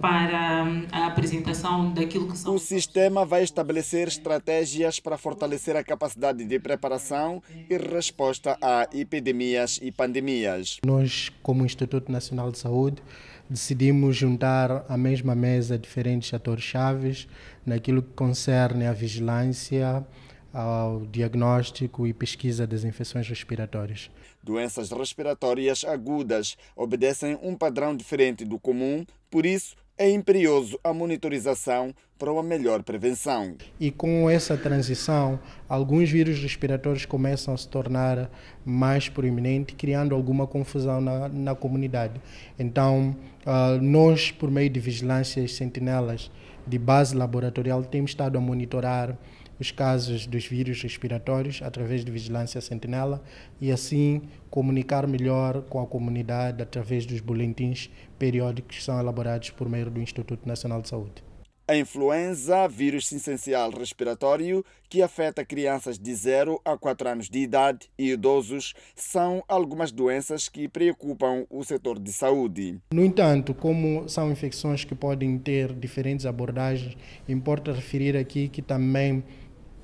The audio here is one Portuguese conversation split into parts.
para hum, a apresentação daquilo que são. O sistema vai estabelecer estratégias para fortalecer a capacidade de preparação e resposta a epidemias e pandemias. Nós, como Instituto Nacional de Saúde, decidimos juntar à mesma mesa diferentes atores-chave naquilo que concerne à vigilância, ao diagnóstico e pesquisa das infecções respiratórias. Doenças respiratórias agudas obedecem um padrão diferente do comum, por isso, é imperioso a monitorização para uma melhor prevenção. E com essa transição, alguns vírus respiratórios começam a se tornar mais proeminentes, criando alguma confusão na, na comunidade. Então, ah, nós, por meio de vigilâncias sentinelas de base laboratorial, temos estado a monitorar os casos dos vírus respiratórios através de vigilância sentinela e assim comunicar melhor com a comunidade através dos boletins periódicos que são elaborados por meio do Instituto Nacional de Saúde. A influenza, vírus essencial respiratório que afeta crianças de 0 a 4 anos de idade e idosos, são algumas doenças que preocupam o setor de saúde. No entanto, como são infecções que podem ter diferentes abordagens, importa referir aqui que também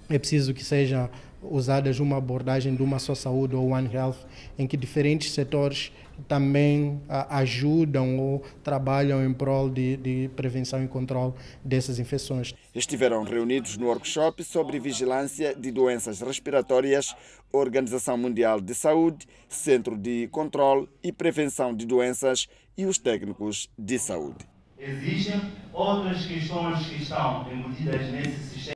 é preciso que seja usadas uma abordagem de uma só saúde ou One Health, em que diferentes setores também ah, ajudam ou trabalham em prol de, de prevenção e controle dessas infecções. Estiveram reunidos no workshop sobre vigilância de doenças respiratórias, Organização Mundial de Saúde, Centro de Controle e Prevenção de Doenças e os técnicos de saúde. Existem outras questões que estão embutidas nesse sistema.